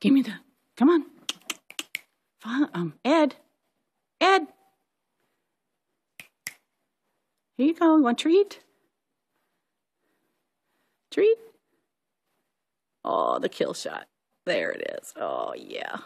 Give me the, come on. Father, um, Ed, Ed. Here you go. You want treat? Treat? Oh, the kill shot. There it is. Oh, yeah.